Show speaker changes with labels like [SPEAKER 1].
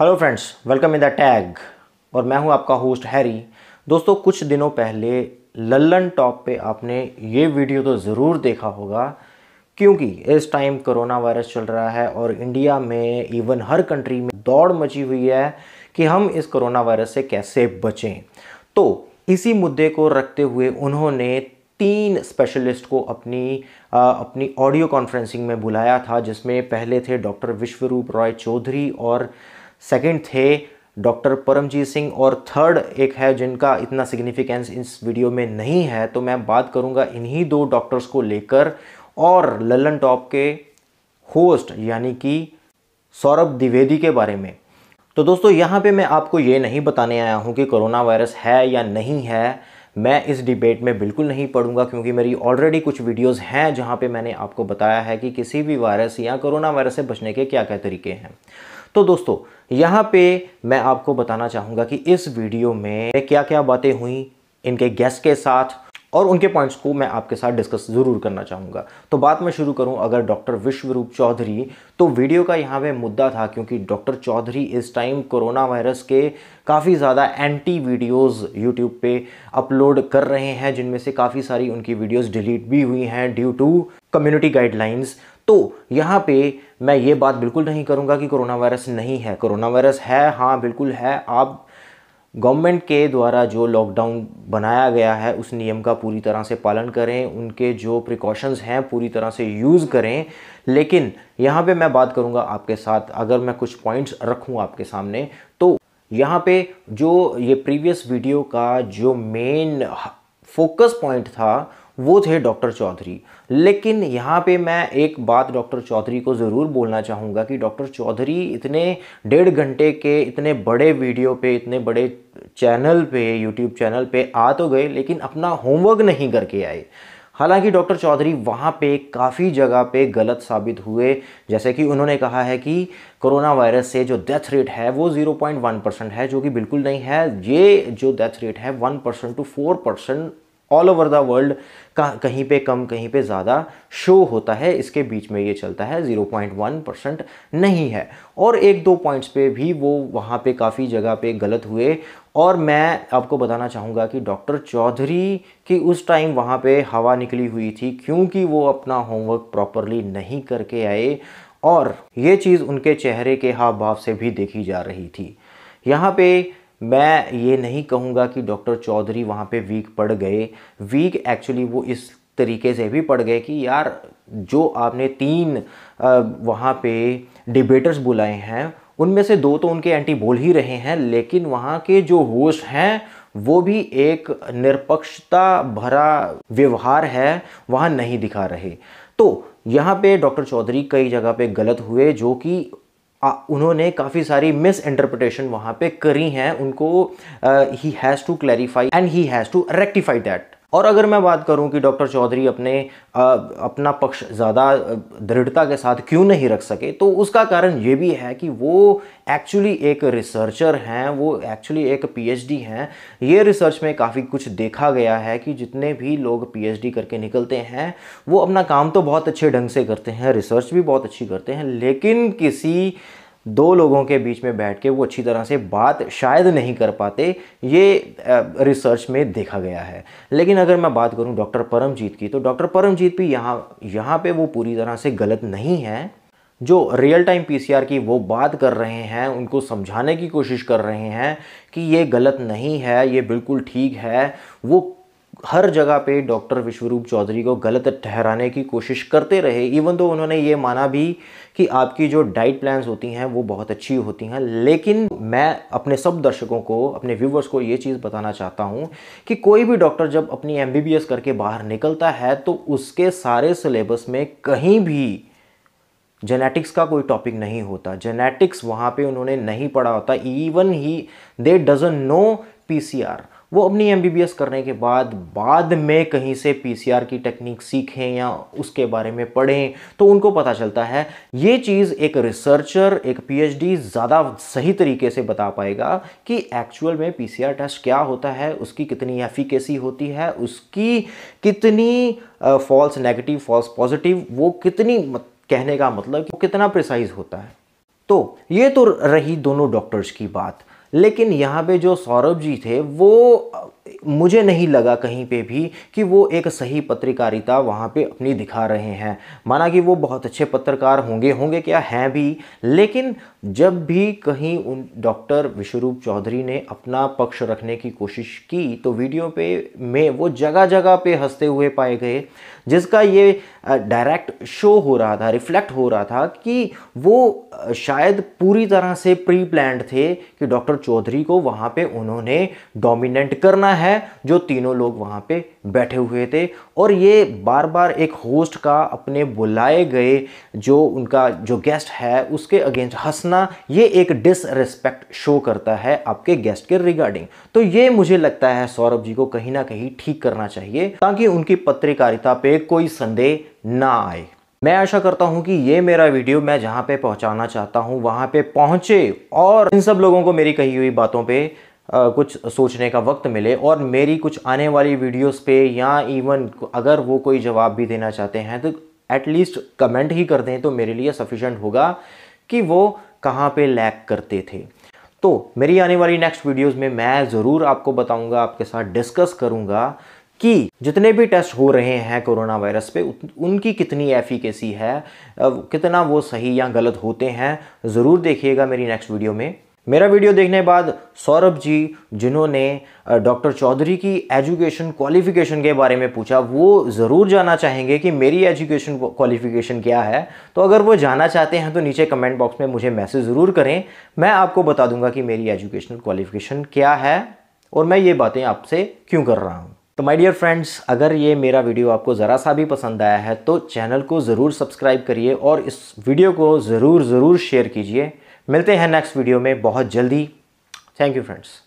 [SPEAKER 1] hello friends welcome in the tag और मैं हूं आपका होस्ट हैरी दोस्तों कुछ दिनों पहले लल्लन टॉप पे आपने ये वीडियो तो ज़रूर देखा होगा क्योंकि इस टाइम कोरोना वायरस चल रहा है और इंडिया में इवन हर कंट्री में दौड़ मची हुई है कि हम इस कोरोना वायरस से कैसे बचें तो इसी मुद्दे को रखते हुए उन्होंने तीन स्पेशलिस्ट को अपनी आ, अपनी ऑडियो कॉन्फ्रेंसिंग में बुलाया था जिसमें पहले थे डॉक्टर विश्वरूप रॉय चौधरी और सेकंड थे डॉक्टर परमजीत सिंह और थर्ड एक है जिनका इतना सिग्निफिकेंस इस वीडियो में नहीं है तो मैं बात करूंगा इन्हीं दो डॉक्टर्स को लेकर और ललन टॉप के होस्ट यानी कि सौरभ द्विवेदी के बारे में तो दोस्तों यहाँ पे मैं आपको ये नहीं बताने आया हूँ कि कोरोना वायरस है या नहीं है मैं इस डिबेट में बिल्कुल नहीं पढ़ूंगा क्योंकि मेरी ऑलरेडी कुछ वीडियोस हैं जहां पे मैंने आपको बताया है कि किसी भी वायरस या कोरोना वायरस से बचने के क्या क्या तरीके हैं तो दोस्तों यहाँ पे मैं आपको बताना चाहूँगा कि इस वीडियो में क्या क्या बातें हुई इनके गेस्ट के साथ और उनके पॉइंट्स को मैं आपके साथ डिस्कस ज़रूर करना चाहूँगा तो बात मैं शुरू करूँ अगर डॉक्टर विश्व रूप चौधरी तो वीडियो का यहाँ पे मुद्दा था क्योंकि डॉक्टर चौधरी इस टाइम कोरोना वायरस के काफ़ी ज़्यादा एंटी वीडियोस यूट्यूब पे अपलोड कर रहे हैं जिनमें से काफ़ी सारी उनकी वीडियोज़ डिलीट भी हुई हैं ड्यू टू कम्युनिटी गाइडलाइंस तो यहाँ पे मैं ये बात बिल्कुल नहीं करूँगा कि कोरोना वायरस नहीं है कोरोना वायरस है हाँ बिल्कुल है आप गवर्नमेंट के द्वारा जो लॉकडाउन बनाया गया है उस नियम का पूरी तरह से पालन करें उनके जो प्रिकॉशंस हैं पूरी तरह से यूज़ करें लेकिन यहाँ पे मैं बात करूँगा आपके साथ अगर मैं कुछ पॉइंट्स रखूँ आपके सामने तो यहाँ पे जो ये प्रीवियस वीडियो का जो मेन फोकस पॉइंट था वो थे डॉक्टर चौधरी लेकिन यहाँ पे मैं एक बात डॉक्टर चौधरी को ज़रूर बोलना चाहूँगा कि डॉक्टर चौधरी इतने डेढ़ घंटे के इतने बड़े वीडियो पे इतने बड़े चैनल पे यूट्यूब चैनल पे आ तो गए लेकिन अपना होमवर्क नहीं करके आए हालांकि डॉक्टर चौधरी वहाँ पे काफ़ी जगह पे गलत साबित हुए जैसे कि उन्होंने कहा है कि कोरोना वायरस से जो डेथ रेट है वो 0.1 परसेंट है जो कि बिल्कुल नहीं है ये जो डेथ रेट है 1 percent to 4 percent all over the world कहीं पे कम कहीं पे ज़्यादा शो होता है इसके बीच में ये चलता है 0.1 परसेंट नहीं है और एक दो पॉइंट्स पे भी वो वहाँ पे काफ़ी जगह पे गलत हुए और मैं आपको बताना चाहूँगा कि डॉक्टर चौधरी की उस टाइम वहाँ पे हवा निकली हुई थी क्योंकि वो अपना होमवर्क प्रॉपरली नहीं करके आए और ये चीज़ उनके चेहरे के हाव भाव से भी देखी जा रही थी यहाँ पे मैं ये नहीं कहूँगा कि डॉक्टर चौधरी वहाँ पे वीक पड़ गए वीक एक्चुअली वो इस तरीके से भी पड़ गए कि यार जो आपने तीन वहाँ पे डिबेटर्स बुलाए हैं उनमें से दो तो उनके एंटी बोल ही रहे हैं लेकिन वहाँ के जो होस्ट हैं वो भी एक निरपक्षता भरा व्यवहार है वहाँ नहीं दिखा रहे तो यहाँ पे डॉक्टर चौधरी कई जगह पे गलत हुए जो कि उन्होंने काफ़ी सारी मिस इंटरप्रटेशन वहाँ पे करी हैं उनको ही has to clarify and he has to rectify that और अगर मैं बात करूं कि डॉक्टर चौधरी अपने आ, अपना पक्ष ज़्यादा दृढ़ता के साथ क्यों नहीं रख सके तो उसका कारण ये भी है कि वो एक्चुअली एक रिसर्चर हैं वो एक्चुअली एक पीएचडी हैं ये रिसर्च में काफ़ी कुछ देखा गया है कि जितने भी लोग पीएचडी करके निकलते हैं वो अपना काम तो बहुत अच्छे ढंग से करते हैं रिसर्च भी बहुत अच्छी करते हैं लेकिन किसी दो लोगों के बीच में बैठ के वो अच्छी तरह से बात शायद नहीं कर पाते ये रिसर्च में देखा गया है लेकिन अगर मैं बात करूं डॉक्टर परमजीत की तो डॉक्टर परमजीत भी यहाँ यहाँ पे वो पूरी तरह से गलत नहीं है जो रियल टाइम पीसीआर की वो बात कर रहे हैं उनको समझाने की कोशिश कर रहे हैं कि ये गलत नहीं है ये बिल्कुल ठीक है वो हर जगह पे डॉक्टर विश्वरूप चौधरी को गलत ठहराने की कोशिश करते रहे इवन तो उन्होंने ये माना भी कि आपकी जो डाइट प्लान्स होती हैं वो बहुत अच्छी होती हैं लेकिन मैं अपने सब दर्शकों को अपने व्यूवर्स को ये चीज़ बताना चाहता हूँ कि कोई भी डॉक्टर जब अपनी एम करके बाहर निकलता है तो उसके सारे सिलेबस में कहीं भी जेनेटिक्स का कोई टॉपिक नहीं होता जेनेटिक्स वहाँ पे उन्होंने नहीं पढ़ा होता even he they doesn't know PCR वो अपनी एम करने के बाद बाद में कहीं से पी की टेक्निक सीखें या उसके बारे में पढ़ें तो उनको पता चलता है ये चीज़ एक रिसर्चर एक पी ज़्यादा सही तरीके से बता पाएगा कि एक्चुअल में पी टेस्ट क्या होता है उसकी कितनी एफिकेसी होती है उसकी कितनी फॉल्स नेगेटिव फॉल्स पॉजिटिव वो कितनी कहने का मतलब कि वो कितना प्रिसाइज होता है तो ये तो रही दोनों डॉक्टर्स की बात लेकिन यहाँ पे जो सौरभ जी थे वो मुझे नहीं लगा कहीं पे भी कि वो एक सही पत्रकारिता वहाँ पे अपनी दिखा रहे हैं माना कि वो बहुत अच्छे पत्रकार होंगे होंगे क्या हैं भी लेकिन जब भी कहीं उन डॉक्टर विश्वरूप चौधरी ने अपना पक्ष रखने की कोशिश की तो वीडियो पे में वो जगह जगह पे हंसते हुए पाए गए जिसका ये डायरेक्ट शो हो रहा था रिफ्लेक्ट हो रहा था कि वो शायद पूरी तरह से प्री प्लान्ड थे कि डॉक्टर चौधरी को वहाँ पे उन्होंने डोमिनेट करना है जो तीनों लोग वहाँ पे बैठे हुए थे और ये बार बार एक होस्ट का अपने बुलाए गए जो उनका जो गेस्ट है उसके अगेंस्ट हंसना ये एक डिसरिस्पेक्ट शो करता है आपके गेस्ट के रिगार्डिंग तो ये मुझे लगता है सौरभ जी को कहीं ना कहीं ठीक करना चाहिए ताकि उनकी पत्रकारिता पे कोई संदेह ना आए मैं आशा करता हूं कि ये मेरा वीडियो मैं जहां पे पहुंचाना चाहता हूं वहां पे पहुंचे और इन सब लोगों को मेरी कही हुई बातों पे आ, कुछ सोचने का वक्त मिले और मेरी कुछ आने वाली वीडियोस पे या इवन अगर वो कोई जवाब भी देना चाहते हैं तो एटलीस्ट कमेंट ही कर दें तो मेरे लिए सफिशेंट होगा कि वो कहाँ पे लैक करते थे तो मेरी आने वाली नेक्स्ट वीडियोस में मैं ज़रूर आपको बताऊंगा आपके साथ डिस्कस करूंगा कि जितने भी टेस्ट हो रहे हैं कोरोना वायरस पे उनकी कितनी एफिकेसी है कितना वो सही या गलत होते हैं ज़रूर देखिएगा मेरी नेक्स्ट वीडियो में मेरा वीडियो देखने के बाद सौरभ जी जिन्होंने डॉक्टर चौधरी की एजुकेशन क्वालिफ़िकेशन के बारे में पूछा वो ज़रूर जानना चाहेंगे कि मेरी एजुकेशन क्वालिफ़िकेशन क्या है तो अगर वो जानना चाहते हैं तो नीचे कमेंट बॉक्स में मुझे मैसेज ज़रूर करें मैं आपको बता दूंगा कि मेरी एजुकेशन क्वालिफ़िकेशन क्या है और मैं ये बातें आपसे क्यों कर रहा हूँ तो माय डियर फ्रेंड्स अगर ये मेरा वीडियो आपको ज़रा सा भी पसंद आया है तो चैनल को ज़रूर सब्सक्राइब करिए और इस वीडियो को ज़रूर ज़रूर शेयर कीजिए मिलते हैं नेक्स्ट वीडियो में बहुत जल्दी थैंक यू फ्रेंड्स